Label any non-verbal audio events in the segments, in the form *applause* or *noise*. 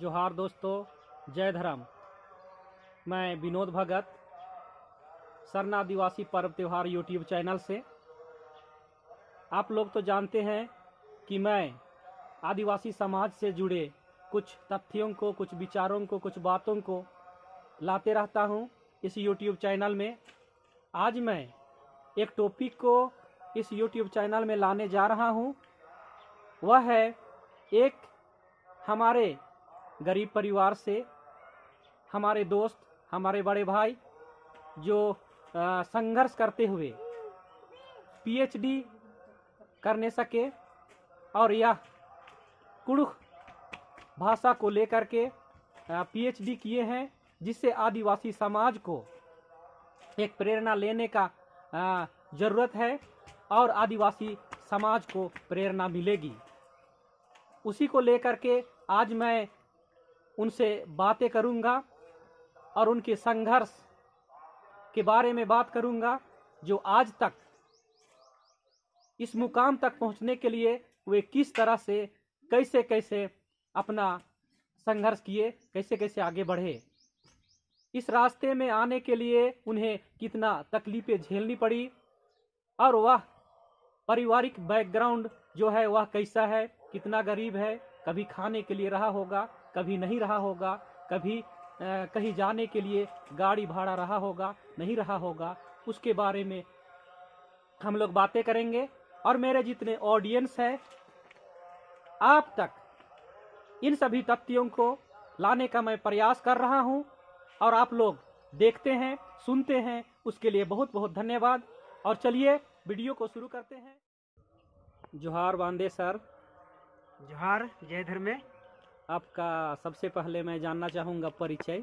जोहार दोस्तों जय धर्म मैं विनोद भगत सरना आदिवासी पर्व त्यौहार यूट्यूब चैनल से आप लोग तो जानते हैं कि मैं आदिवासी समाज से जुड़े कुछ तथ्यों को कुछ विचारों को कुछ बातों को लाते रहता हूं इस यूट्यूब चैनल में आज मैं एक टॉपिक को इस यूट्यूब चैनल में लाने जा रहा हूं वह है एक हमारे गरीब परिवार से हमारे दोस्त हमारे बड़े भाई जो संघर्ष करते हुए पीएचडी करने सके और यह कुड़ुख भाषा को लेकर के पीएचडी किए हैं जिससे आदिवासी समाज को एक प्रेरणा लेने का ज़रूरत है और आदिवासी समाज को प्रेरणा मिलेगी उसी को लेकर के आज मैं उनसे बातें करूंगा और उनके संघर्ष के बारे में बात करूंगा जो आज तक इस मुकाम तक पहुंचने के लिए वे किस तरह से कैसे कैसे अपना संघर्ष किए कैसे कैसे आगे बढ़े इस रास्ते में आने के लिए उन्हें कितना तकलीफें झेलनी पड़ी और वह पारिवारिक बैकग्राउंड जो है वह कैसा है कितना गरीब है कभी खाने के लिए रहा होगा कभी नहीं रहा होगा कभी कहीं जाने के लिए गाड़ी भाड़ा रहा होगा नहीं रहा होगा उसके बारे में हम लोग बातें करेंगे और मेरे जितने ऑडियंस है आप तक इन सभी तथ्यों को लाने का मैं प्रयास कर रहा हूं और आप लोग देखते हैं सुनते हैं उसके लिए बहुत बहुत धन्यवाद और चलिए वीडियो को शुरू करते हैं जोहार बांदे सर जोहार जय धर्मे आपका सबसे पहले मैं जानना चाहूँगा परिचय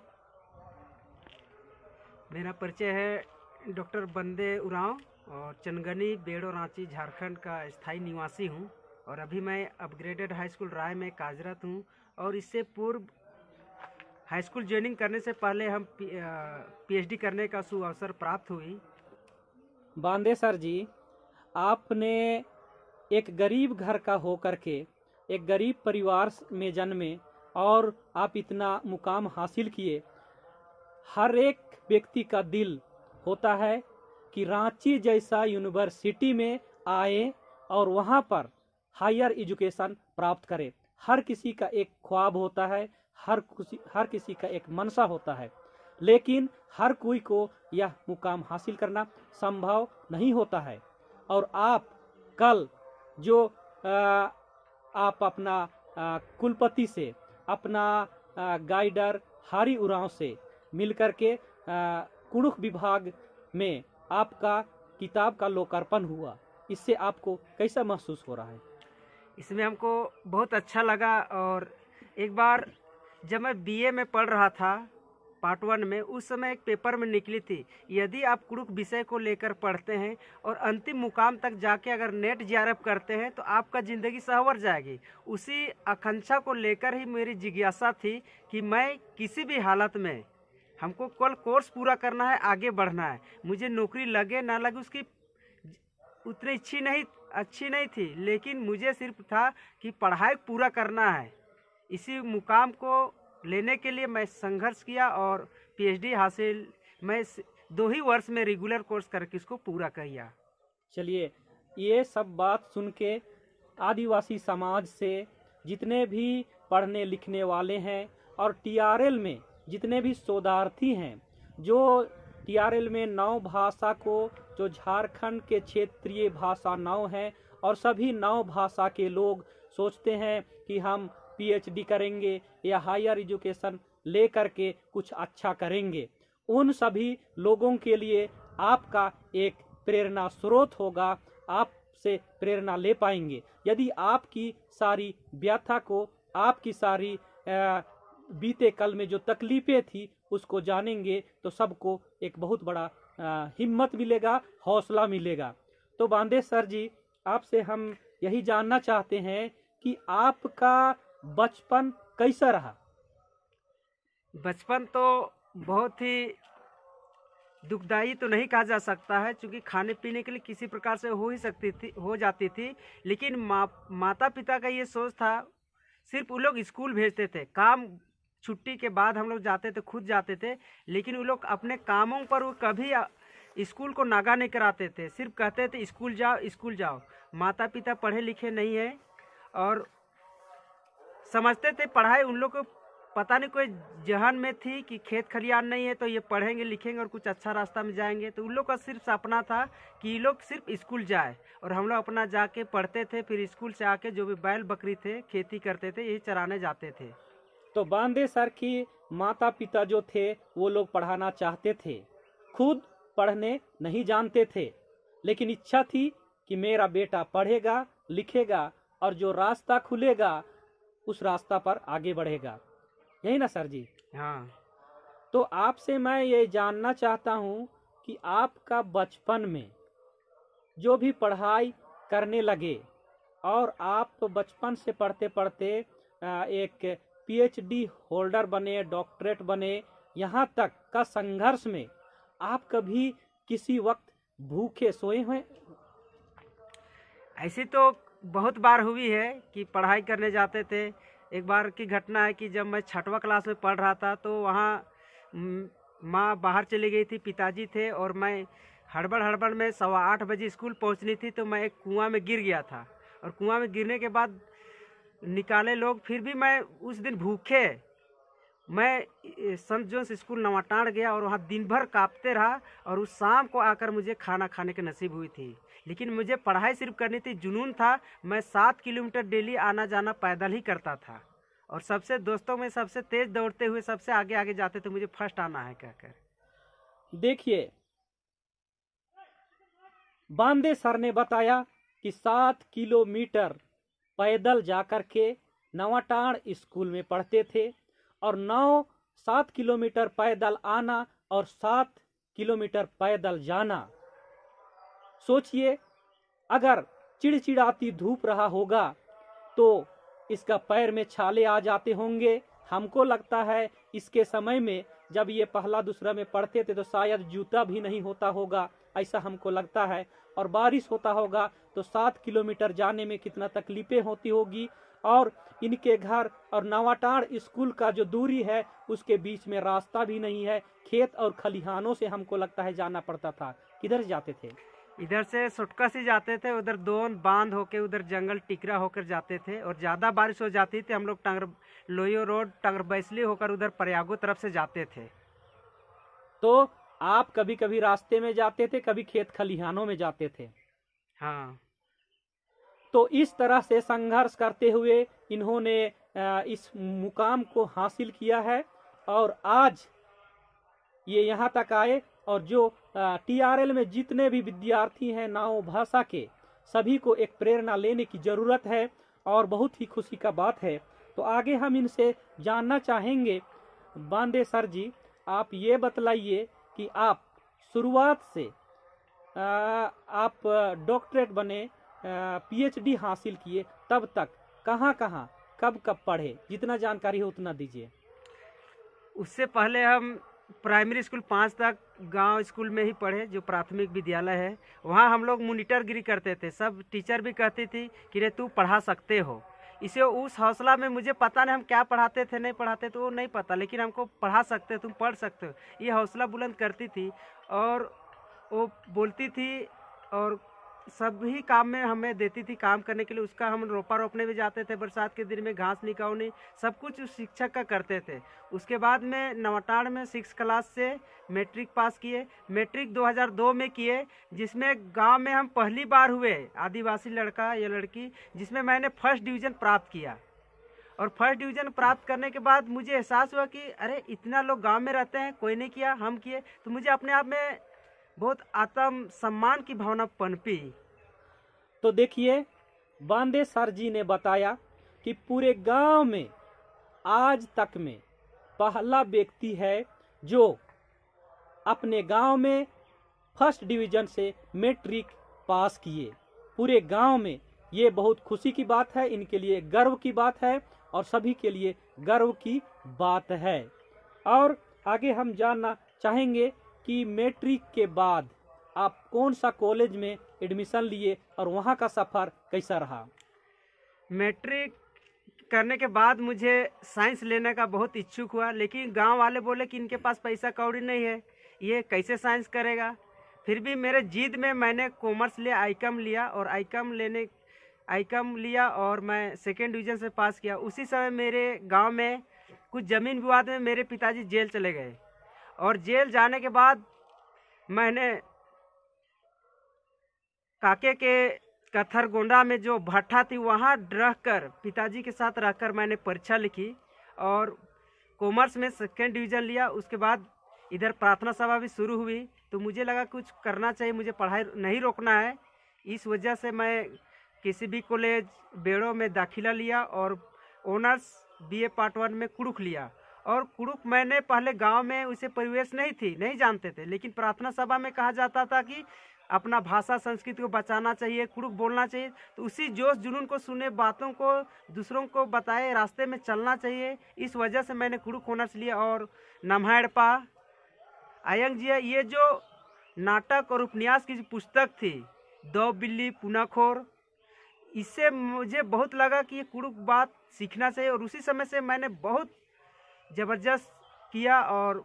मेरा परिचय है डॉक्टर बंदे उराव और चनगनी बेड़ो रांची झारखंड का स्थायी निवासी हूँ और अभी मैं अपग्रेडेड हाई स्कूल राय में कार्यरत हूँ और इससे पूर्व हाई स्कूल ज्वाइनिंग करने से पहले हम पीएचडी करने का शुभ अवसर प्राप्त हुई बांदे सर जी आपने एक गरीब घर का होकर के एक गरीब परिवार में जन्मे और आप इतना मुकाम हासिल किए हर एक व्यक्ति का दिल होता है कि रांची जैसा यूनिवर्सिटी में आए और वहाँ पर हायर एजुकेशन प्राप्त करें हर किसी का एक ख्वाब होता है हर किसी हर किसी का एक मनसा होता है लेकिन हर कोई को यह मुकाम हासिल करना संभव नहीं होता है और आप कल जो आ, आप अपना कुलपति से अपना गाइडर हारी उराव से मिलकर के कुरुख विभाग में आपका किताब का लोकार्पण हुआ इससे आपको कैसा महसूस हो रहा है इसमें हमको बहुत अच्छा लगा और एक बार जब मैं बीए में पढ़ रहा था पार्ट वन में उस समय एक पेपर में निकली थी यदि आप क्रुक विषय को लेकर पढ़ते हैं और अंतिम मुकाम तक जाके अगर नेट जीआरएफ करते हैं तो आपका ज़िंदगी सहवर जाएगी उसी आकांक्षा को लेकर ही मेरी जिज्ञासा थी कि मैं किसी भी हालत में हमको कल कोर्स पूरा करना है आगे बढ़ना है मुझे नौकरी लगे ना लगे उसकी उतनी अच्छी नहीं अच्छी नहीं थी लेकिन मुझे सिर्फ था कि पढ़ाई पूरा करना है इसी मुकाम को लेने के लिए मैं संघर्ष किया और पीएचडी हासिल मैं दो ही वर्ष में रेगुलर कोर्स करके इसको पूरा किया चलिए ये सब बात सुन के आदिवासी समाज से जितने भी पढ़ने लिखने वाले हैं और टीआरएल में जितने भी शोधार्थी हैं जो टीआरएल में नौ भाषा को जो झारखंड के क्षेत्रीय भाषा नौ हैं और सभी नौ भाषा के लोग सोचते हैं कि हम पीएचडी करेंगे या हायर एजुकेशन ले करके कुछ अच्छा करेंगे उन सभी लोगों के लिए आपका एक प्रेरणा स्रोत होगा आपसे प्रेरणा ले पाएंगे यदि आपकी सारी व्यथा को आपकी सारी बीते कल में जो तकलीफें थी उसको जानेंगे तो सबको एक बहुत बड़ा हिम्मत मिलेगा हौसला मिलेगा तो बांदे सर जी आपसे हम यही जानना चाहते हैं कि आपका बचपन कैसा रहा बचपन तो बहुत ही दुखदाई तो नहीं कहा जा सकता है क्योंकि खाने पीने के लिए किसी प्रकार से हो ही सकती थी हो जाती थी लेकिन मा, माता पिता का ये सोच था सिर्फ वो लोग स्कूल भेजते थे काम छुट्टी के बाद हम लोग जाते थे खुद जाते थे लेकिन वो लोग अपने कामों पर वो कभी स्कूल को नागा नहीं कराते थे सिर्फ कहते थे स्कूल जाओ स्कूल जाओ माता पिता पढ़े लिखे नहीं हैं और समझते थे पढ़ाई उन लोग को पता नहीं कोई जहन में थी कि खेत खलिहान नहीं है तो ये पढ़ेंगे लिखेंगे और कुछ अच्छा रास्ता में जाएंगे तो उन लोग का सिर्फ सपना था कि ये लोग सिर्फ स्कूल जाए और हम लोग अपना जाके पढ़ते थे फिर स्कूल से आके जो भी बैल बकरी थे खेती करते थे यही चराने जाते थे तो बांदे सर की माता पिता जो थे वो लोग पढ़ाना चाहते थे खुद पढ़ने नहीं जानते थे लेकिन इच्छा थी कि मेरा बेटा पढ़ेगा लिखेगा और जो रास्ता खुलेगा उस रास्ता पर आगे बढ़ेगा यही ना सर जी हाँ तो आपसे मैं ये जानना चाहता हूँ कि आपका बचपन में जो भी पढ़ाई करने लगे और आप तो बचपन से पढ़ते पढ़ते एक पीएचडी होल्डर बने डॉक्टरेट बने यहाँ तक का संघर्ष में आप कभी किसी वक्त भूखे सोए हैं ऐसे तो बहुत बार हुई है कि पढ़ाई करने जाते थे एक बार की घटना है कि जब मैं छठवा क्लास में पढ़ रहा था तो वहाँ माँ बाहर चली गई थी पिताजी थे और मैं हड़बड़ हड़बड़ में सवा आठ बजे स्कूल पहुँचनी थी तो मैं एक कुआँ में गिर गया था और कुआँ में गिरने के बाद निकाले लोग फिर भी मैं उस दिन भूखे मैं संत जोन्स स्कूल नवाटाण गया और वहाँ दिन भर काँपते रहा और उस शाम को आकर मुझे खाना खाने के नसीब हुई थी लेकिन मुझे पढ़ाई सिर्फ करनी थी जुनून था मैं सात किलोमीटर डेली आना जाना पैदल ही करता था और सबसे दोस्तों में सबसे तेज़ दौड़ते हुए सबसे आगे आगे जाते थे तो मुझे फर्स्ट आना है कहकर देखिए बांदे सर ने बताया कि सात किलोमीटर पैदल जाकर के नवाटाण स्कूल में पढ़ते थे और नौ सात किलोमीटर पैदल आना और सात किलोमीटर पैदल जाना सोचिए अगर चिड़चिड़ाती धूप रहा होगा तो इसका पैर में छाले आ जाते होंगे हमको लगता है इसके समय में जब ये पहला दूसरा में पढ़ते थे तो शायद जूता भी नहीं होता होगा ऐसा हमको लगता है और बारिश होता होगा तो सात किलोमीटर जाने में कितना तकलीफ़ें होती होगी और इनके घर और नवाटाड़ स्कूल का जो दूरी है उसके बीच में रास्ता भी नहीं है खेत और खलिहानों से हमको लगता है जाना पड़ता था किधर जाते थे इधर से सुटका से जाते थे उधर दोन बांध होके उधर जंगल टिकरा होकर जाते थे और ज़्यादा बारिश हो जाती थी हम लोग टंगर लोयो रोड टंगर बैसली होकर उधर प्रयागो तरफ से जाते थे तो आप कभी कभी रास्ते में जाते थे कभी खेत खलिहानों में जाते थे हाँ तो इस तरह से संघर्ष करते हुए इन्होंने इस मुकाम को हासिल किया है और आज ये यहाँ तक आए और जो टीआरएल में जितने भी विद्यार्थी हैं नाव भाषा के सभी को एक प्रेरणा लेने की ज़रूरत है और बहुत ही खुशी का बात है तो आगे हम इनसे जानना चाहेंगे बांदे सर जी आप ये बतलाइए कि आप शुरुआत से आप डॉक्टरेट बने पीएचडी हासिल किए तब तक कहाँ कहाँ कब कब पढ़े जितना जानकारी हो उतना दीजिए उससे पहले हम प्राइमरी स्कूल पाँच तक गांव स्कूल में ही पढ़े जो प्राथमिक विद्यालय है वहाँ हम लोग मोनिटर गिरी करते थे सब टीचर भी कहती थी कि रे तू पढ़ा सकते हो इसे उस हौसला में मुझे पता नहीं हम क्या पढ़ाते थे नहीं पढ़ाते तो वो नहीं पता लेकिन हमको पढ़ा सकते तुम पढ़ सकते हो ये हौसला बुलंद करती थी और वो बोलती थी और सभी काम में हमें देती थी काम करने के लिए उसका हम रोपा रोपने भी जाते थे बरसात के दिन में घास निकालनी सब कुछ उस शिक्षक का करते थे उसके बाद में नवाटाड़ में सिक्स क्लास से मैट्रिक पास किए मैट्रिक 2002 में किए जिसमें गांव में हम पहली बार हुए आदिवासी लड़का या लड़की जिसमें मैंने फर्स्ट डिवीज़न प्राप्त किया और फर्स्ट डिवीज़न प्राप्त करने के बाद मुझे एहसास हुआ कि अरे इतना लोग गांव में रहते हैं कोई नहीं किया हम किए तो मुझे अपने आप में बहुत आत्म सम्मान की भावना पनपी तो देखिए बांदे सर जी ने बताया कि पूरे गांव में आज तक में पहला व्यक्ति है जो अपने गांव में फर्स्ट डिवीजन से मैट्रिक पास किए पूरे गांव में ये बहुत खुशी की बात है इनके लिए गर्व की बात है और सभी के लिए गर्व की बात है और आगे हम जानना चाहेंगे कि मैट्रिक के बाद आप कौन सा कॉलेज में एडमिशन लिए और वहाँ का सफ़र कैसा रहा मैट्रिक करने के बाद मुझे साइंस लेने का बहुत इच्छुक हुआ लेकिन गांव वाले बोले कि इनके पास पैसा कौड़ी नहीं है ये कैसे साइंस करेगा फिर भी मेरे जिद में मैंने कॉमर्स आई आईकम लिया और आईकम लेने आईकम लिया और मैं सेकेंड डिवीजन से पास किया उसी समय मेरे गांव में कुछ ज़मीन विवाद में मेरे पिताजी जेल चले गए और जेल जाने के बाद मैंने काके के कथरगोंडा में जो भट्ठा थी वहाँ रहकर पिताजी के साथ रहकर मैंने परीक्षा लिखी और कॉमर्स में सेकेंड डिवीज़न लिया उसके बाद इधर प्रार्थना सभा भी शुरू हुई तो मुझे लगा कुछ करना चाहिए मुझे पढ़ाई नहीं रोकना है इस वजह से मैं किसी भी कॉलेज बेड़ों में दाखिला लिया और ऑनर्स बीए पार्ट वन में कुरुख लिया और कुरुप मैंने पहले गांव में उसे परिवेश नहीं थी नहीं जानते थे लेकिन प्रार्थना सभा में कहा जाता था कि अपना भाषा संस्कृति को बचाना चाहिए कुरुप बोलना चाहिए तो उसी जोश जुनून को सुने बातों को दूसरों को बताए रास्ते में चलना चाहिए इस वजह से मैंने कुरुप होना चाहिए और नमहड़पा आयंग जी ये जो नाटक और उपन्यास की जो पुस्तक थी दो बिल्ली पुनाखोर इससे मुझे बहुत लगा कि ये कुरुक बात सीखना चाहिए और उसी समय से मैंने बहुत ज़बरदस्त किया और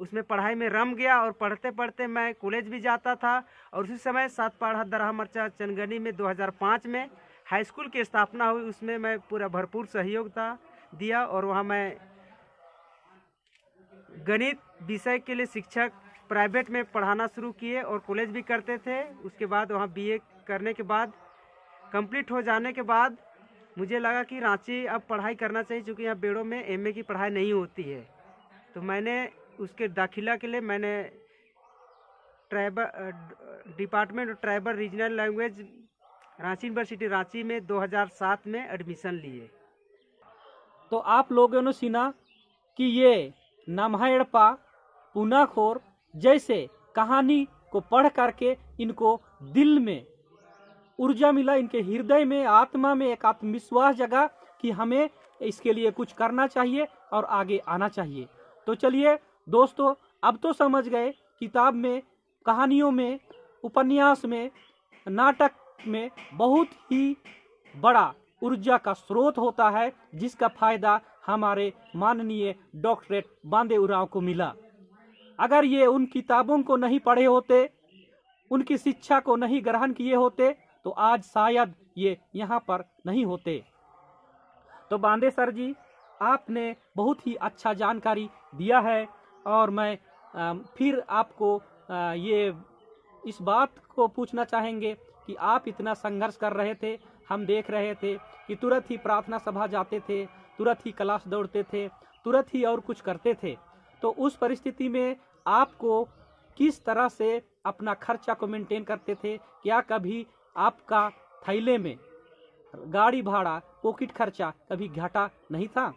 उसमें पढ़ाई में रम गया और पढ़ते पढ़ते मैं कॉलेज भी जाता था और उसी समय सात पाढ़ा दरहा मरचा चनगनी में 2005 में हाई स्कूल की स्थापना हुई उसमें मैं पूरा भरपूर सहयोग था दिया और वहाँ मैं गणित विषय के लिए शिक्षक प्राइवेट में पढ़ाना शुरू किए और कॉलेज भी करते थे उसके बाद वहाँ बीए करने के बाद कंप्लीट हो जाने के बाद मुझे लगा कि रांची अब पढ़ाई करना चाहिए चूँकि यहाँ बेड़ों में एमए की पढ़ाई नहीं होती है तो मैंने उसके दाखिला के लिए मैंने tribal department of tribal regional language Ranchi university Ranchi में 2007 में एडमिशन लिए तो आप लोगों ने सुना कि ये नामहा एड़पा पूनाखोर जैसे कहानी को पढ़ करके इनको दिल में ऊर्जा मिला इनके हृदय में आत्मा में एक आत्मविश्वास जगा कि हमें इसके लिए कुछ करना चाहिए और आगे आना चाहिए तो चलिए दोस्तों अब तो समझ गए किताब में कहानियों में उपन्यास में नाटक में बहुत ही बड़ा ऊर्जा का स्रोत होता है जिसका फायदा हमारे माननीय डॉक्टरेट बांदे उराव को मिला अगर ये उन किताबों को नहीं पढ़े होते उनकी शिक्षा को नहीं ग्रहण किए होते तो आज शायद ये यहाँ पर नहीं होते तो बांदे सर जी आपने बहुत ही अच्छा जानकारी दिया है और मैं फिर आपको ये इस बात को पूछना चाहेंगे कि आप इतना संघर्ष कर रहे थे हम देख रहे थे कि तुरंत ही प्रार्थना सभा जाते थे तुरंत ही क्लास दौड़ते थे तुरंत ही और कुछ करते थे तो उस परिस्थिति में आपको किस तरह से अपना खर्चा को मेंटेन करते थे क्या कभी आपका थैले में गाड़ी भाड़ा पॉकेट खर्चा कभी घाटा नहीं था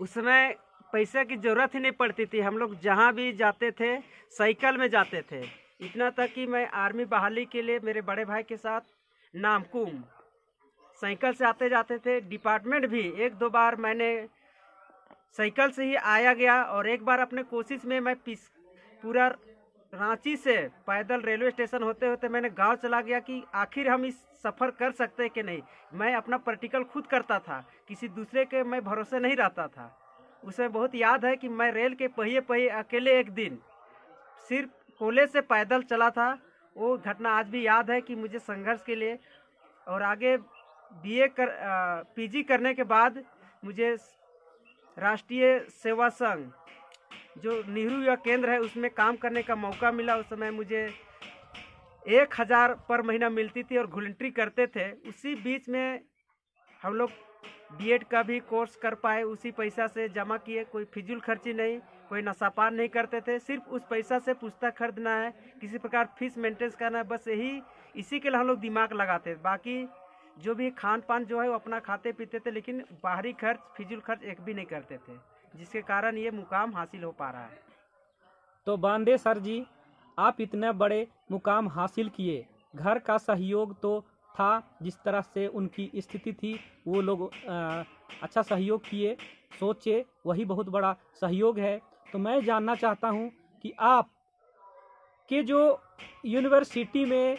उसमें पैसे की ज़रूरत ही नहीं पड़ती थी हम लोग जहाँ भी जाते थे साइकिल में जाते थे इतना था कि मैं आर्मी बहाली के लिए मेरे बड़े भाई के साथ नामकुम साइकिल से आते जाते थे डिपार्टमेंट भी एक दो बार मैंने साइकिल से ही आया गया और एक बार अपने कोशिश में मैं पिस पूरा रांची से पैदल रेलवे स्टेशन होते होते मैंने गांव चला गया कि आखिर हम इस सफ़र कर सकते कि नहीं मैं अपना प्रैक्टिकल खुद करता था किसी दूसरे के मैं भरोसे नहीं रहता था उसे बहुत याद है कि मैं रेल के पहिए पहिए अकेले एक दिन सिर्फ कोले से पैदल चला था वो घटना आज भी याद है कि मुझे संघर्ष के लिए और आगे बी कर पी करने के बाद मुझे राष्ट्रीय सेवा संघ जो नेहरू युवा केंद्र है उसमें काम करने का मौका मिला उस समय मुझे एक हज़ार पर महीना मिलती थी और घुलेंट्री करते थे उसी बीच में हम लोग बीएड का भी कोर्स कर पाए उसी पैसा से जमा किए कोई फिजूल खर्ची नहीं कोई नशापान नहीं करते थे सिर्फ उस पैसा से पुस्तक खरीदना है किसी प्रकार फीस मेंटेन्स करना है बस यही इसी के लिए हम लोग दिमाग लगाते थे बाकी जो भी खान पान जो है वो अपना खाते पीते थे लेकिन बाहरी खर्च फिजूल खर्च एक भी नहीं करते थे जिसके कारण ये मुकाम हासिल हो पा रहा है तो बांदे सर जी आप इतने बड़े मुकाम हासिल किए घर का सहयोग तो था जिस तरह से उनकी स्थिति थी वो लोग आ, अच्छा सहयोग किए सोचे वही बहुत बड़ा सहयोग है तो मैं जानना चाहता हूँ कि आप के जो यूनिवर्सिटी में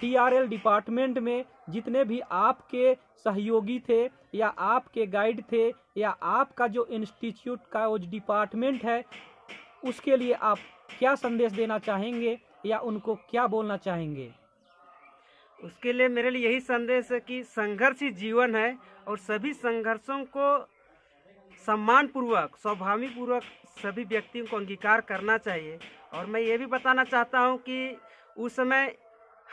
टीआरएल डिपार्टमेंट में जितने भी आपके सहयोगी थे या आपके गाइड थे या आपका जो इंस्टीट्यूट का वो डिपार्टमेंट है उसके लिए आप क्या संदेश देना चाहेंगे या उनको क्या बोलना चाहेंगे उसके लिए मेरे लिए यही संदेश है कि संघर्ष ही जीवन है और सभी संघर्षों को सम्मानपूर्वक स्वाभाविक पूर्वक सभी व्यक्तियों को अंगीकार करना चाहिए और मैं ये भी बताना चाहता हूँ कि उस समय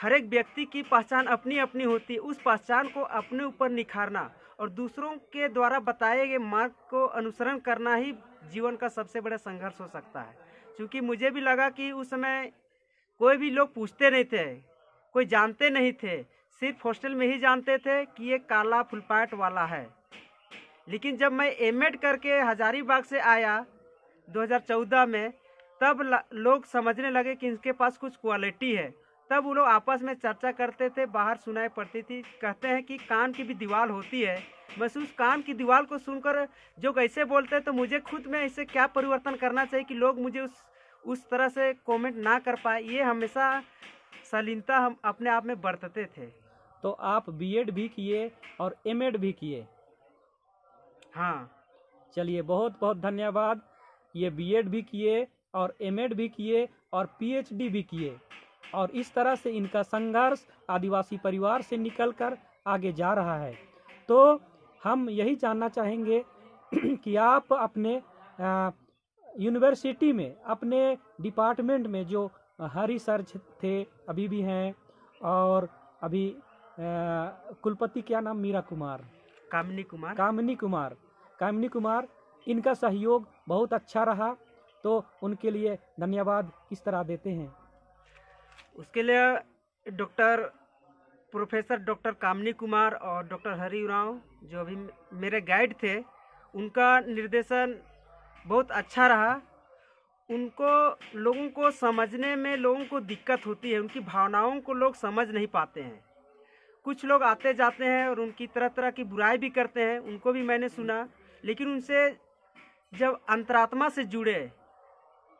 हर एक व्यक्ति की पहचान अपनी अपनी होती उस पहचान को अपने ऊपर निखारना और दूसरों के द्वारा बताए गए मार्ग को अनुसरण करना ही जीवन का सबसे बड़ा संघर्ष हो सकता है क्योंकि मुझे भी लगा कि उस समय कोई भी लोग पूछते नहीं थे कोई जानते नहीं थे सिर्फ हॉस्टल में ही जानते थे कि ये काला फुलपाट वाला है लेकिन जब मैं एम करके हजारीबाग से आया 2014 में तब लोग समझने लगे कि इनके पास कुछ क्वालिटी है तब वो लोग आपस में चर्चा करते थे बाहर सुनाई पड़ती थी कहते हैं कि कान की भी दीवार होती है बस उस कान की दीवार को सुनकर जो कैसे बोलते हैं तो मुझे खुद में इसे क्या परिवर्तन करना चाहिए कि लोग मुझे उस उस तरह से कमेंट ना कर पाए ये हमेशा शालीनता हम अपने आप में बरतते थे तो आप बीएड भी किए और एमएड भी किए हाँ चलिए बहुत बहुत धन्यवाद ये बीएड भी किए और एमएड भी किए और पीएचडी भी किए और इस तरह से इनका संघर्ष आदिवासी परिवार से निकलकर आगे जा रहा है तो हम यही जानना चाहेंगे *clears throat* कि आप अपने यूनिवर्सिटी में अपने डिपार्टमेंट में जो हरी सर्च थे अभी भी हैं और अभी कुलपति क्या नाम मीरा कुमार कामिनी कुमार कामिनी कुमार कामिनी कुमार इनका सहयोग बहुत अच्छा रहा तो उनके लिए धन्यवाद किस तरह देते हैं उसके लिए doctor professor doctor Kamini Kumar और डॉक्टर हरि उराव जो अभी मेरे गाइड थे उनका निर्देशन बहुत अच्छा रहा उनको लोगों को समझने में लोगों को दिक्कत होती है उनकी भावनाओं को लोग समझ नहीं पाते हैं कुछ लोग आते जाते हैं और उनकी तरह तरह की बुराई भी करते हैं उनको भी मैंने सुना लेकिन उनसे जब अंतरात्मा से जुड़े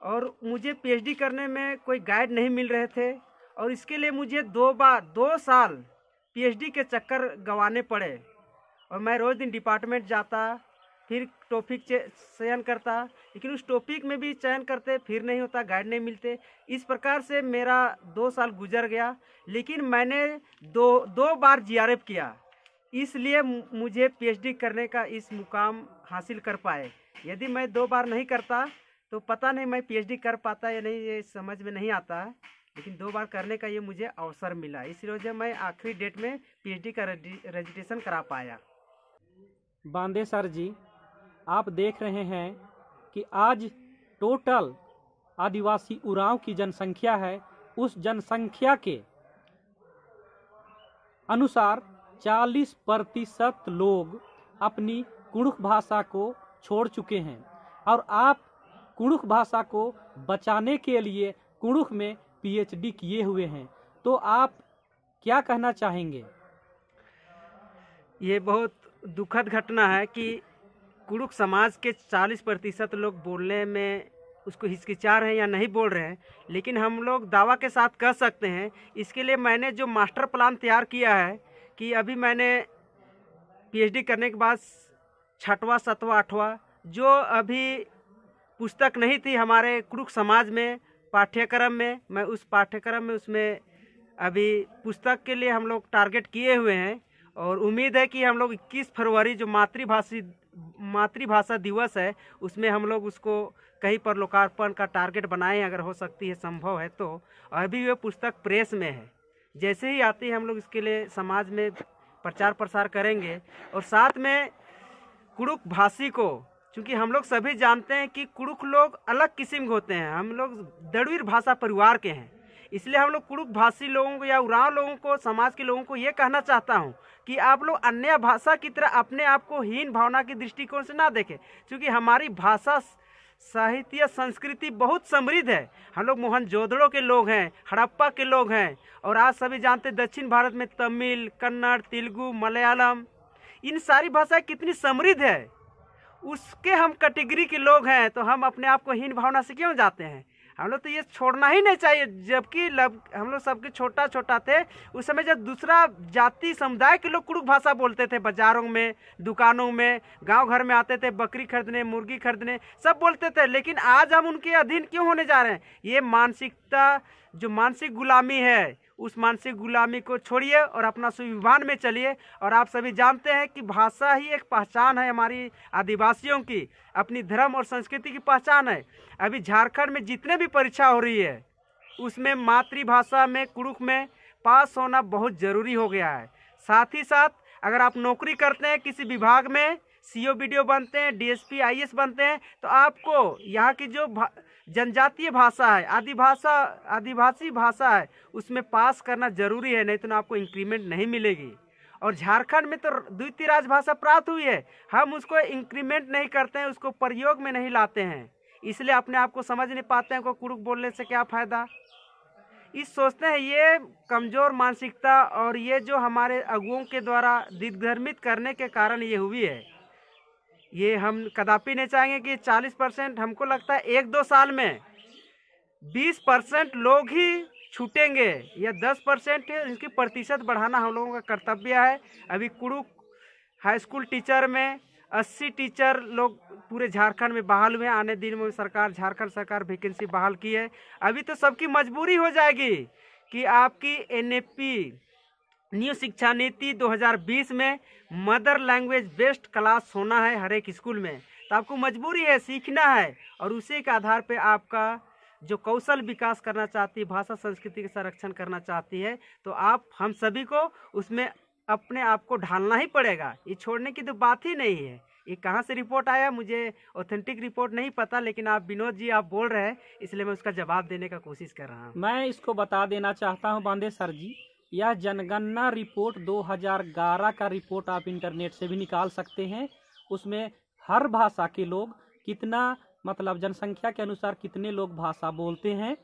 और मुझे पीएचडी करने में कोई गाइड नहीं मिल रहे थे और इसके लिए मुझे दो बार दो साल पीएचडी के चक्कर गंवाने पड़े और मैं रोज़ दिन डिपार्टमेंट जाता फिर टॉपिक चयन करता लेकिन उस टॉपिक में भी चयन करते फिर नहीं होता गाइड नहीं मिलते इस प्रकार से मेरा दो साल गुजर गया लेकिन मैंने दो दो बार जीआरएफ किया इसलिए मुझे पीएचडी करने का इस मुकाम हासिल कर पाए यदि मैं दो बार नहीं करता तो पता नहीं मैं पीएचडी कर पाता या नहीं ये समझ में नहीं आता है लेकिन दो बार करने का ये मुझे अवसर मिला इसी वजह मैं आखिरी डेट में पीएचडी का रजिस्ट्रेशन करा पाया बांदे सर जी आप देख रहे हैं कि आज टोटल आदिवासी उराव की जनसंख्या है उस जनसंख्या के अनुसार 40 प्रतिशत लोग अपनी कुड़ुख भाषा को छोड़ चुके हैं और आप कुड़ुख भाषा को बचाने के लिए कुड़ुख में पीएचडी किए हुए हैं तो आप क्या कहना चाहेंगे ये बहुत दुखद घटना है कि कुड़ुख समाज के 40 प्रतिशत लोग बोलने में उसको हिचकिचा रहे हैं या नहीं बोल रहे हैं लेकिन हम लोग दावा के साथ कह सकते हैं इसके लिए मैंने जो मास्टर प्लान तैयार किया है कि अभी मैंने पीएचडी करने के बाद छठवा सतवा आठवा जो अभी पुस्तक नहीं थी हमारे कुरुक समाज में पाठ्यक्रम में मैं उस पाठ्यक्रम में उसमें अभी पुस्तक के लिए हम लोग टारगेट किए हुए हैं और उम्मीद है कि हम लोग 21 फरवरी जो मातृभाषी मातृभाषा दिवस है उसमें हम लोग उसको कहीं पर लोकार्पण का टारगेट बनाएं अगर हो सकती है संभव है तो अभी वह पुस्तक प्रेस में है जैसे ही आती है हम लोग इसके लिए समाज में प्रचार प्रसार करेंगे और साथ में कुड़ुक भाषी को क्योंकि हम लोग सभी जानते हैं कि कुड़ुक लोग अलग किस्म के होते हैं हम लोग दड़वीर भाषा परिवार के हैं इसलिए हम लोग कुड़ुक भाषी लोगों को या उराव लोगों को समाज के लोगों को ये कहना चाहता हूँ कि आप लोग अन्य भाषा की तरह अपने आप को हीन भावना के दृष्टिकोण से ना देखें क्योंकि हमारी भाषा साहित्य संस्कृति बहुत समृद्ध है हम लोग मोहन जोदड़ो के लोग हैं हड़प्पा के लोग हैं और आज सभी जानते दक्षिण भारत में तमिल कन्नड़ तेलुगु मलयालम इन सारी भाषाएं कितनी समृद्ध है उसके हम कैटेगरी के लोग हैं तो हम अपने आप को हीन भावना से क्यों जाते हैं हम लोग तो ये छोड़ना ही नहीं चाहिए जबकि लब हम लोग सबके छोटा छोटा थे उस समय जब दूसरा जाति समुदाय के लोग कुरुक भाषा बोलते थे बाज़ारों में दुकानों में गांव घर में आते थे बकरी खरीदने मुर्गी खरीदने सब बोलते थे लेकिन आज हम उनके अधीन क्यों होने जा रहे हैं ये मानसिकता जो मानसिक गुलामी है उस मानसिक गुलामी को छोड़िए और अपना स्वाभिमान में चलिए और आप सभी जानते हैं कि भाषा ही एक पहचान है हमारी आदिवासियों की अपनी धर्म और संस्कृति की पहचान है अभी झारखंड में जितने भी परीक्षा हो रही है उसमें मातृभाषा में कुरुख में पास होना बहुत ज़रूरी हो गया है साथ ही साथ अगर आप नौकरी करते हैं किसी विभाग में सी ओ बनते हैं डी एस बनते हैं तो आपको यहाँ की जो जनजातीय भाषा है आदिभाषा आदिभाषी भाषा है उसमें पास करना जरूरी है नहीं तो ना आपको इंक्रीमेंट नहीं मिलेगी और झारखंड में तो द्वितीय राजभाषा प्राप्त हुई है हम उसको इंक्रीमेंट नहीं करते हैं उसको प्रयोग में नहीं लाते हैं इसलिए अपने आप को समझ नहीं पाते हैं को कुरुक बोलने से क्या फ़ायदा इस सोचते हैं ये कमज़ोर मानसिकता और ये जो हमारे अगुओं के द्वारा दिग्धर्मित करने के कारण ये हुई है ये हम कदापि नहीं चाहेंगे कि 40 परसेंट हमको लगता है एक दो साल में 20 परसेंट लोग ही छूटेंगे या 10 परसेंट इनकी प्रतिशत बढ़ाना हम लोगों का कर्तव्य है अभी कुड़ू हाई स्कूल टीचर में 80 टीचर लोग पूरे झारखंड में बहाल हुए आने दिन में सरकार झारखंड सरकार वैकेंसी बहाल की है अभी तो सबकी मजबूरी हो जाएगी कि आपकी एनएपी न्यू शिक्षा नीति 2020 में मदर लैंग्वेज बेस्ड क्लास होना है हर एक स्कूल में तो आपको मजबूरी है सीखना है और उसी के आधार पे आपका जो कौशल विकास करना चाहती है भाषा संस्कृति का संरक्षण करना चाहती है तो आप हम सभी को उसमें अपने आप को ढालना ही पड़ेगा ये छोड़ने की तो बात ही नहीं है ये कहाँ से रिपोर्ट आया मुझे ऑथेंटिक रिपोर्ट नहीं पता लेकिन आप विनोद जी आप बोल रहे हैं इसलिए मैं उसका जवाब देने का कोशिश कर रहा हूँ मैं इसको बता देना चाहता हूँ बांधे सर जी या जनगणना रिपोर्ट 2011 का रिपोर्ट आप इंटरनेट से भी निकाल सकते हैं उसमें हर भाषा के लोग कितना मतलब जनसंख्या के अनुसार कितने लोग भाषा बोलते हैं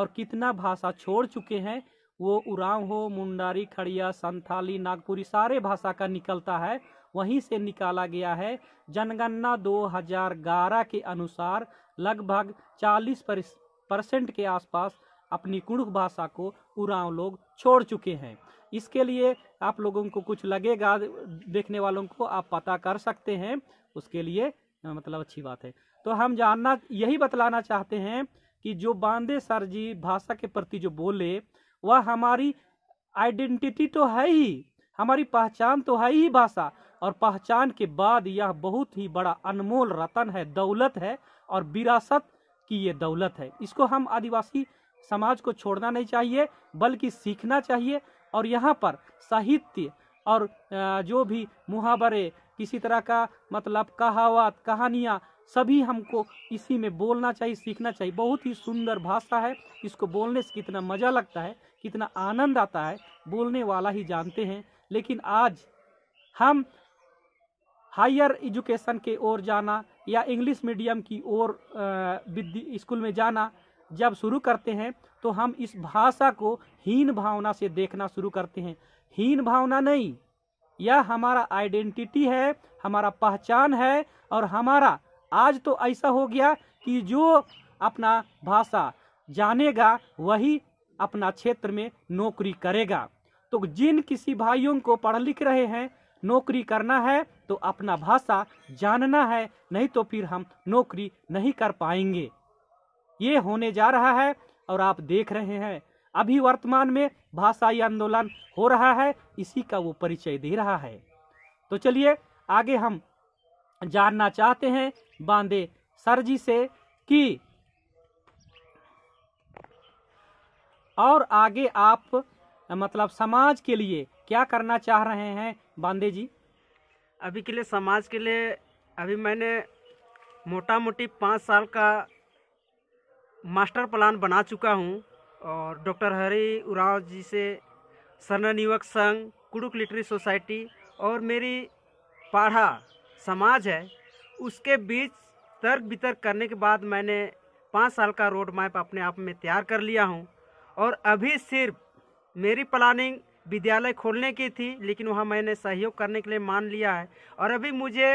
और कितना भाषा छोड़ चुके हैं वो उरांव हो मुंडारी खड़िया संथाली नागपुरी सारे भाषा का निकलता है वहीं से निकाला गया है जनगणना 2011 के अनुसार लगभग 40 परसेंट के आसपास अपनी कुड़ुक भाषा को पुराव लोग छोड़ चुके हैं इसके लिए आप लोगों को कुछ लगेगा देखने वालों को आप पता कर सकते हैं उसके लिए मतलब अच्छी बात है तो हम जानना यही बतलाना चाहते हैं कि जो बांदे सर जी भाषा के प्रति जो बोले वह हमारी आइडेंटिटी तो है ही हमारी पहचान तो है ही भाषा और पहचान के बाद यह बहुत ही बड़ा अनमोल रतन है दौलत है और विरासत की ये दौलत है इसको हम आदिवासी समाज को छोड़ना नहीं चाहिए बल्कि सीखना चाहिए और यहाँ पर साहित्य और जो भी मुहावरे किसी तरह का मतलब कहावत कहानियाँ सभी हमको इसी में बोलना चाहिए सीखना चाहिए बहुत ही सुंदर भाषा है इसको बोलने से कितना मज़ा लगता है कितना आनंद आता है बोलने वाला ही जानते हैं लेकिन आज हम हायर एजुकेशन के ओर जाना या इंग्लिश मीडियम की ओर स्कूल में जाना जब शुरू करते हैं तो हम इस भाषा को हीन भावना से देखना शुरू करते हैं हीन भावना नहीं यह हमारा आइडेंटिटी है हमारा पहचान है और हमारा आज तो ऐसा हो गया कि जो अपना भाषा जानेगा वही अपना क्षेत्र में नौकरी करेगा तो जिन किसी भाइयों को पढ़ लिख रहे हैं नौकरी करना है तो अपना भाषा जानना है नहीं तो फिर हम नौकरी नहीं कर पाएंगे ये होने जा रहा है और आप देख रहे हैं अभी वर्तमान में भाषाई आंदोलन हो रहा है इसी का वो परिचय दे रहा है तो चलिए आगे हम जानना चाहते हैं बांदे सर जी से कि और आगे आप मतलब समाज के लिए क्या करना चाह रहे हैं बांदे जी अभी के लिए समाज के लिए अभी मैंने मोटा मोटी पाँच साल का मास्टर प्लान बना चुका हूँ और डॉक्टर हरी उराव जी से सरन युवक संघ कुड़ुक लिटरी सोसाइटी और मेरी पाढ़ा समाज है उसके बीच तर्क वितर्क करने के बाद मैंने पाँच साल का रोड मैप अपने आप में तैयार कर लिया हूँ और अभी सिर्फ मेरी प्लानिंग विद्यालय खोलने की थी लेकिन वहाँ मैंने सहयोग करने के लिए मान लिया है और अभी मुझे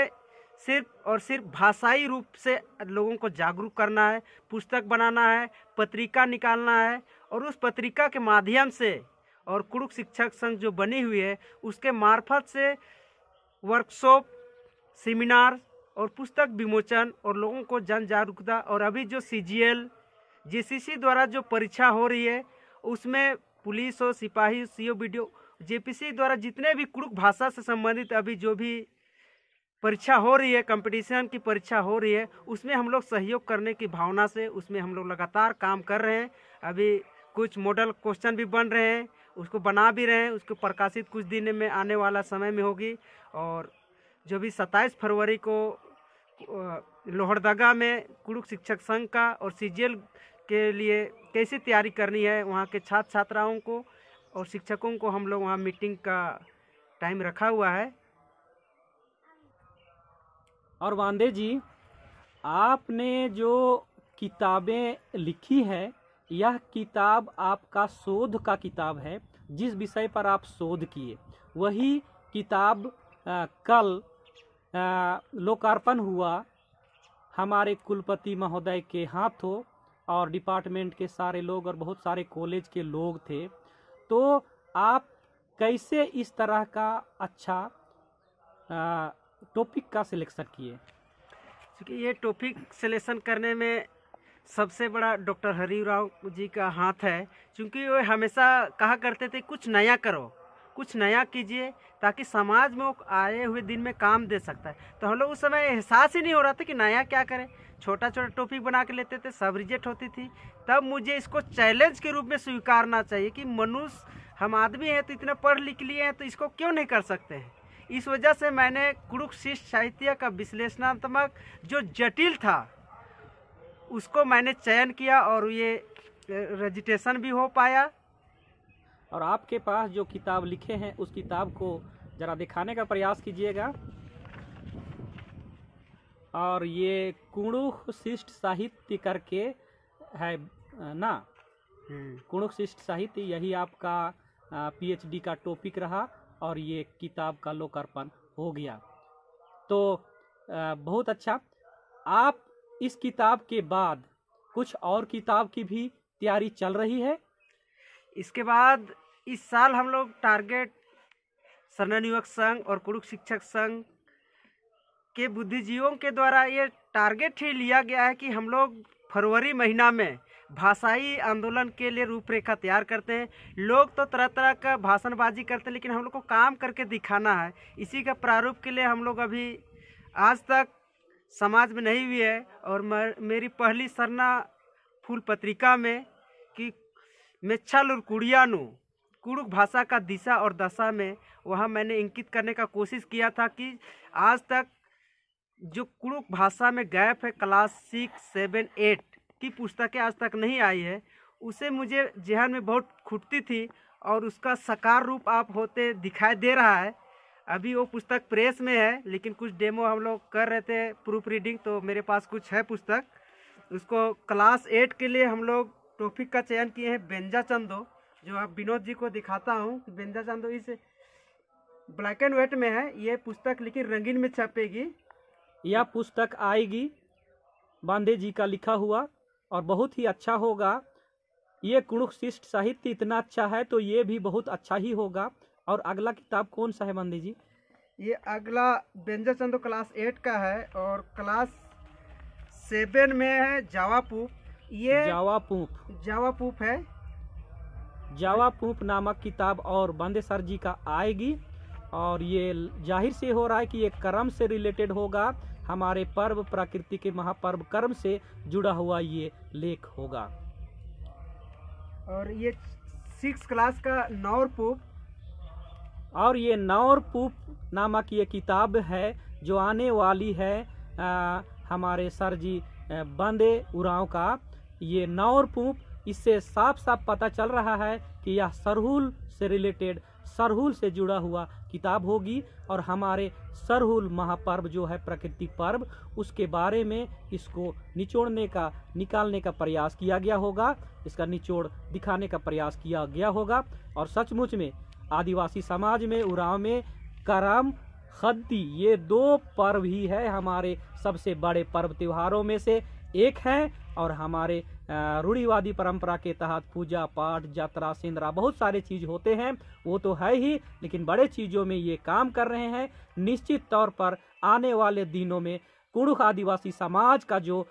सिर्फ और सिर्फ भाषाई रूप से लोगों को जागरूक करना है पुस्तक बनाना है पत्रिका निकालना है और उस पत्रिका के माध्यम से और कुड़ुक शिक्षक संघ जो बनी हुई है उसके मार्फत से वर्कशॉप सेमिनार और पुस्तक विमोचन और लोगों को जन जागरूकता और अभी जो सी जी एल सी सी द्वारा जो परीक्षा हो रही है उसमें पुलिस और सिपाही C O B D O J P C द्वारा जितने भी कुरुक भाषा से संबंधित अभी जो भी परीक्षा हो रही है कंपटीशन की परीक्षा हो रही है उसमें हम लोग सहयोग करने की भावना से उसमें हम लोग लगातार काम कर रहे हैं अभी कुछ मॉडल क्वेश्चन भी बन रहे हैं उसको बना भी रहे हैं उसको प्रकाशित कुछ दिन में आने वाला समय में होगी और जो भी सत्ताईस फरवरी को लोहरदगा में कुरुक शिक्षक संघ का और सी के लिए कैसे तैयारी करनी है वहाँ के छात्र छात्राओं को और शिक्षकों को हम लोग वहाँ मीटिंग का टाइम रखा हुआ है और वांदे जी आपने जो किताबें लिखी है यह किताब आपका शोध का किताब है जिस विषय पर आप शोध किए वही किताब आ, कल लोकार्पण हुआ हमारे कुलपति महोदय के हाथों और डिपार्टमेंट के सारे लोग और बहुत सारे कॉलेज के लोग थे तो आप कैसे इस तरह का अच्छा आ, टॉपिक का सिलेक्शन किए क्योंकि ये टॉपिक सिलेक्शन करने में सबसे बड़ा डॉक्टर हरी राव जी का हाथ है क्योंकि वो हमेशा कहा करते थे कुछ नया करो कुछ नया कीजिए ताकि समाज में वो आए हुए दिन में काम दे सकता है तो हम लोग उस समय एहसास ही नहीं हो रहा था कि नया क्या करें छोटा छोटा टॉपिक बना के लेते थे सब रिजेक्ट होती थी तब मुझे इसको चैलेंज के रूप में स्वीकारना चाहिए कि मनुष्य हम आदमी हैं तो इतना पढ़ लिख लिए हैं तो इसको क्यों नहीं कर सकते हैं इस वजह से मैंने कुरुक्षिष्ट साहित्य का विश्लेषणात्मक जो जटिल था उसको मैंने चयन किया और ये रजिटेशन भी हो पाया और आपके पास जो किताब लिखे हैं उस किताब को ज़रा दिखाने का प्रयास कीजिएगा और ये कुणुख शिष्ट साहित्य करके है ना हम्म। कुणुख शिष्ट साहित्य यही आपका पीएचडी का टॉपिक रहा और ये किताब का लोकार्पण हो गया तो बहुत अच्छा आप इस किताब के बाद कुछ और किताब की भी तैयारी चल रही है इसके बाद इस साल हम लोग टारगेट सरन युवक संघ और कुरुक शिक्षक संघ के बुद्धिजीवों के द्वारा ये टारगेट ही लिया गया है कि हम लोग फरवरी महीना में भाषाई आंदोलन के लिए रूपरेखा तैयार करते हैं लोग तो तरह तरह का भाषणबाजी करते हैं लेकिन हम लोग को काम करके दिखाना है इसी का प्रारूप के लिए हम लोग अभी आज तक समाज में नहीं हुई है और मेरी पहली सरना फूल पत्रिका में कि मेच्छल और कुड़ियानु कुड़ुक भाषा का दिशा और दशा में वहाँ मैंने इंकित करने का कोशिश किया था कि आज तक जो कुड़ुक भाषा में गैप है क्लास सिक्स सेवन एट की पुस्तकें आज तक नहीं आई है उसे मुझे जहन में बहुत खुटती थी और उसका साकार रूप आप होते दिखाई दे रहा है अभी वो पुस्तक प्रेस में है लेकिन कुछ डेमो हम लोग कर रहे थे प्रूफ रीडिंग तो मेरे पास कुछ है पुस्तक उसको क्लास एट के लिए हम लोग टॉपिक का चयन किए हैं बेंजा चंदो जो आप विनोद जी को दिखाता हूँ बेंजा चंदो इस ब्लैक एंड व्हाइट में है ये पुस्तक लेकिन रंगीन में छपेगी यह पुस्तक आएगी बांधे जी का लिखा हुआ और बहुत ही अच्छा होगा ये कुणुक साहित्य इतना अच्छा है तो ये भी बहुत अच्छा ही होगा और अगला किताब कौन सा है मंदी जी ये अगला व्यंजन चंद्र क्लास एट का है और क्लास सेवन में है जावापूप ये जावापूप जावापूप है जावापूप नामक किताब और बंदे सर जी का आएगी और ये जाहिर से हो रहा है कि ये कर्म से रिलेटेड होगा हमारे पर्व प्रकृति के महापर्व कर्म से जुड़ा हुआ ये लेख होगा और ये सिक्स क्लास का नौर पूप और ये नौर पूप नामक ये किताब है जो आने वाली है आ, हमारे सर जी बंदे उराव का ये नौर पूप इससे साफ साफ पता चल रहा है कि यह सरहुल से रिलेटेड सरहुल से जुड़ा हुआ किताब होगी और हमारे सरहुल महापर्व जो है प्रकृति पर्व उसके बारे में इसको निचोड़ने का निकालने का प्रयास किया गया होगा इसका निचोड़ दिखाने का प्रयास किया गया होगा और सचमुच में आदिवासी समाज में उराव में करम खद्दी ये दो पर्व ही है हमारे सबसे बड़े पर्व त्योहारों में से एक है और हमारे रूढ़ीवादी परंपरा के तहत पूजा पाठ यात्रा सिंदरा बहुत सारे चीज होते हैं वो तो है ही लेकिन बड़े चीज़ों में ये काम कर रहे हैं निश्चित तौर पर आने वाले दिनों में कुड़ुख आदिवासी समाज का जो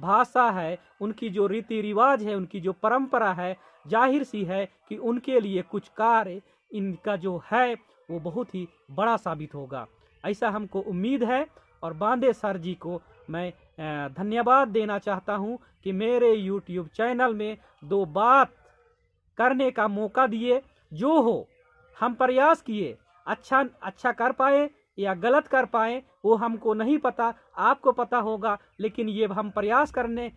भाषा है उनकी जो रीति रिवाज है उनकी जो परंपरा है जाहिर सी है कि उनके लिए कुछ कार्य इनका जो है वो बहुत ही बड़ा साबित होगा ऐसा हमको उम्मीद है और बांदे सर जी को मैं धन्यवाद देना चाहता हूं कि मेरे यूट्यूब चैनल में दो बात करने का मौका दिए जो हो हम प्रयास किए अच्छा अच्छा कर पाए या गलत कर पाए वो हमको नहीं पता आपको पता होगा लेकिन ये हम प्रयास करने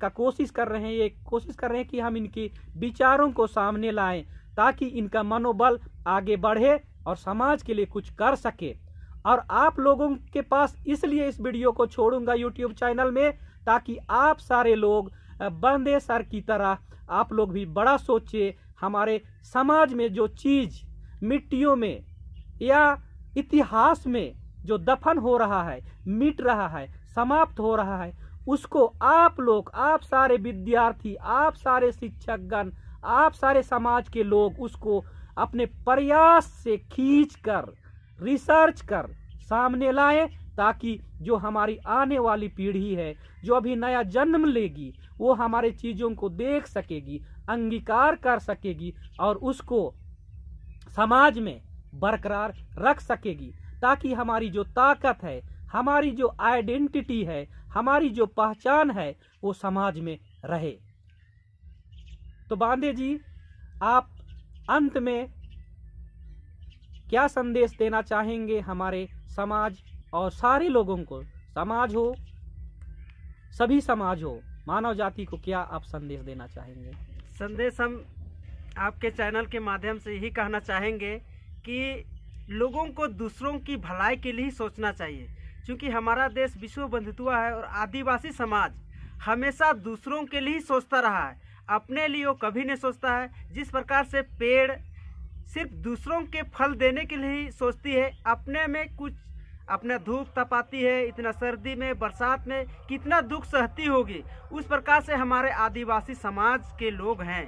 का कोशिश कर रहे हैं ये कोशिश कर रहे हैं कि हम इनकी विचारों को सामने लाएं ताकि इनका मनोबल आगे बढ़े और समाज के लिए कुछ कर सके और आप लोगों के पास इसलिए इस वीडियो को छोड़ूंगा यूट्यूब चैनल में ताकि आप सारे लोग बंदे सर की तरह आप लोग भी बड़ा सोचे हमारे समाज में जो चीज़ मिट्टियों में या इतिहास में जो दफन हो रहा है मिट रहा है समाप्त हो रहा है उसको आप लोग आप सारे विद्यार्थी आप सारे शिक्षकगण आप सारे समाज के लोग उसको अपने प्रयास से खींच कर रिसर्च कर सामने लाएं ताकि जो हमारी आने वाली पीढ़ी है जो अभी नया जन्म लेगी वो हमारे चीज़ों को देख सकेगी अंगीकार कर सकेगी और उसको समाज में बरकरार रख सकेगी ताकि हमारी जो ताकत है हमारी जो आइडेंटिटी है हमारी जो पहचान है वो समाज में रहे तो बांदे जी आप अंत में क्या संदेश देना चाहेंगे हमारे समाज और सारे लोगों को समाज हो सभी समाज हो मानव जाति को क्या आप संदेश देना चाहेंगे संदेश हम आपके चैनल के माध्यम से यही कहना चाहेंगे कि लोगों को दूसरों की भलाई के लिए सोचना चाहिए क्योंकि हमारा देश विश्व बंधुत्वा है और आदिवासी समाज हमेशा दूसरों के लिए सोचता रहा है अपने लिए वो कभी नहीं सोचता है जिस प्रकार से पेड़ सिर्फ दूसरों के फल देने के लिए ही सोचती है अपने में कुछ अपना धूप तपाती है इतना सर्दी में बरसात में कितना दुख सहती होगी उस प्रकार से हमारे आदिवासी समाज के लोग हैं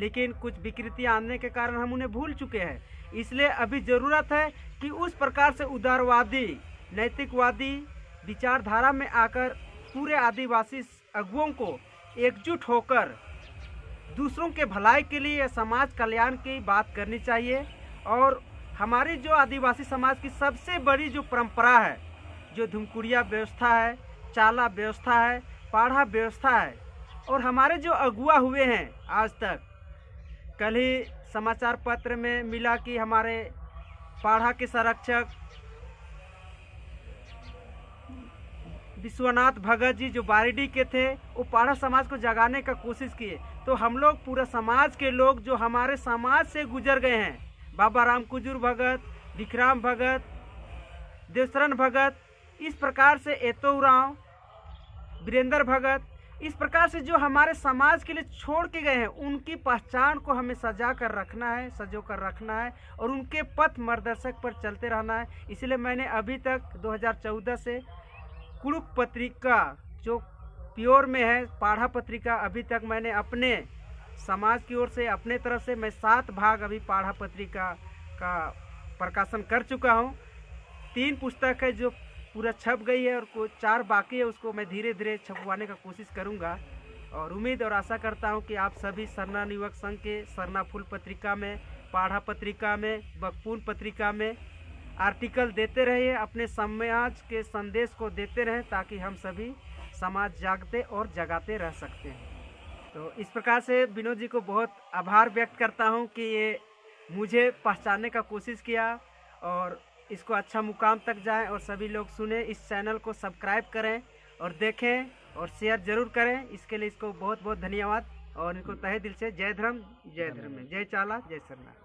लेकिन कुछ विकृतियाँ आने के कारण हम उन्हें भूल चुके हैं इसलिए अभी ज़रूरत है कि उस प्रकार से उदारवादी नैतिकवादी विचारधारा में आकर पूरे आदिवासी अगुओं को एकजुट होकर दूसरों के भलाई के लिए समाज कल्याण की बात करनी चाहिए और हमारी जो आदिवासी समाज की सबसे बड़ी जो परंपरा है जो धुमकुड़िया व्यवस्था है चाला व्यवस्था है पाढ़ा व्यवस्था है और हमारे जो अगुआ हुए हैं आज तक कल ही समाचार पत्र में मिला कि हमारे पाढ़ा के संरक्षक विश्वनाथ भगत जी जो बारिडी के थे वो पारा समाज को जगाने का कोशिश किए तो हम लोग पूरा समाज के लोग जो हमारे समाज से गुजर गए हैं बाबा राम कुजूर भगत विक्राम भगत देवशरण भगत इस प्रकार से एतो राव वीरेंद्र भगत इस प्रकार से जो हमारे समाज के लिए छोड़ के गए हैं उनकी पहचान को हमें सजा कर रखना है सजो कर रखना है और उनके पथ मार्गदर्शक पर चलते रहना है इसलिए मैंने अभी तक 2014 से कुरुप पत्रिका जो प्योर में है पाढ़ा पत्रिका अभी तक मैंने अपने समाज की ओर से अपने तरफ से मैं सात भाग अभी पाढ़ा पत्रिका का प्रकाशन कर चुका हूँ तीन पुस्तक है जो पूरा छप गई है और को चार बाकी है उसको मैं धीरे धीरे छपवाने का कोशिश करूँगा और उम्मीद और आशा करता हूँ कि आप सभी सरना युवक संघ के सरना फूल पत्रिका में पाढ़ा पत्रिका में बकपून पत्रिका में आर्टिकल देते रहिए अपने समाज के संदेश को देते रहें ताकि हम सभी समाज जागते और जगाते रह सकते हैं तो इस प्रकार से विनोद जी को बहुत आभार व्यक्त करता हूँ कि ये मुझे पहचानने का कोशिश किया और इसको अच्छा मुकाम तक जाएं और सभी लोग सुने इस चैनल को सब्सक्राइब करें और देखें और शेयर जरूर करें इसके लिए इसको बहुत बहुत धन्यवाद और इनको तहे दिल से जय धर्म जय धर्म जय चाला जय सरना